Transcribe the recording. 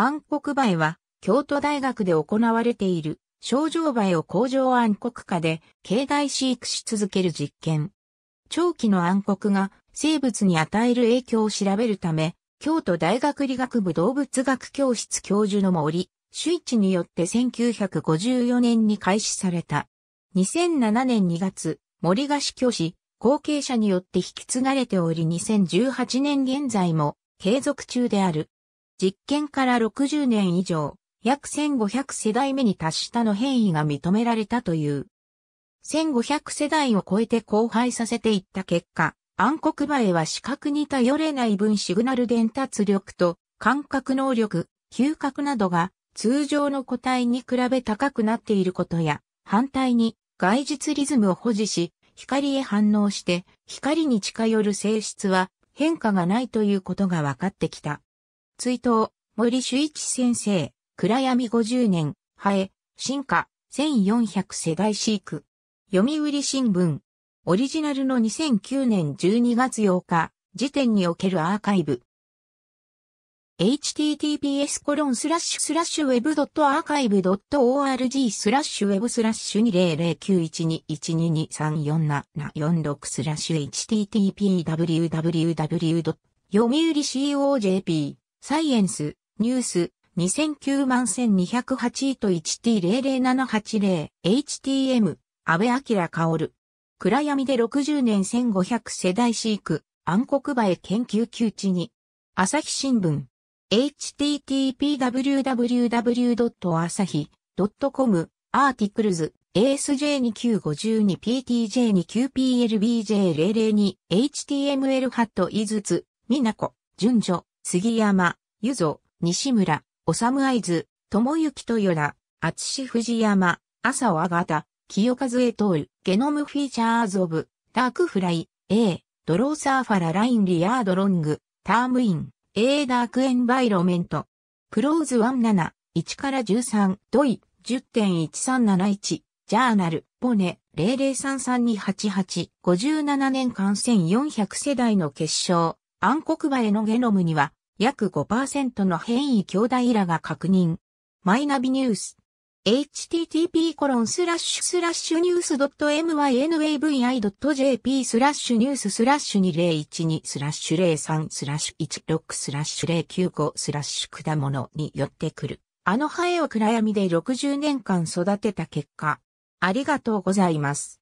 暗黒梅は、京都大学で行われている、症状梅を工場暗黒化で、境内飼育し続ける実験。長期の暗黒が生物に与える影響を調べるため、京都大学理学部動物学教室教授の森、周一によって1954年に開始された。2007年2月、森が死去し、後継者によって引き継がれており2018年現在も継続中である。実験から60年以上、約1500世代目に達したの変異が認められたという。1500世代を超えて荒廃させていった結果、暗黒バエは視覚に頼れない分シグナル伝達力と感覚能力、嗅覚などが通常の個体に比べ高くなっていることや、反対に外実リズムを保持し、光へ反応して光に近寄る性質は変化がないということが分かってきた。追悼、森修一先生、暗闇50年、ハエ、進化、1400世代飼育。読売新聞。オリジナルの2009年12月8日、時点におけるアーカイブ。https コロンスラッシュスラッシュウェブド web.archive.org スラッシュウェブスラッシュ200912123474スラッシュ http www. 読売 COJP サイエンス、ニュース、2009万1208と 1T00780、HTM、安倍明香る。暗闇で60年1500世代飼育、暗黒映え研究窮地に。朝日新聞。http://www.asahi.com、アーティクルズ、ASJ2952PTJ29PLBJ002、HTML ハットイズツ、みなこ、順序。杉山、ゆぞ、西村、おさむあいず、ともゆきとよら、あつし藤山、朝尾あがた、清和へ通る、ゲノムフィーチャーズオブ、ダークフライ、A、ドローサーファララインリアードロング、タームイン、A ダークエンバイロメント。クローズ17、1から13、ドイ、10.1371、ジャーナル、ポネ、0033288、57年間1400世代の結晶、暗黒バエのゲノムには、約5%の変異兄弟らが確認。マイナビニュース。http コロンスラッシュスラッシュニュース .mynavi.jp スラッシュニューススラッシュ2012スラッシュ03スラッシュ16スラッシュ095スラッシュ果物によってくる。あのハエを暗闇で60年間育てた結果。ありがとうございます。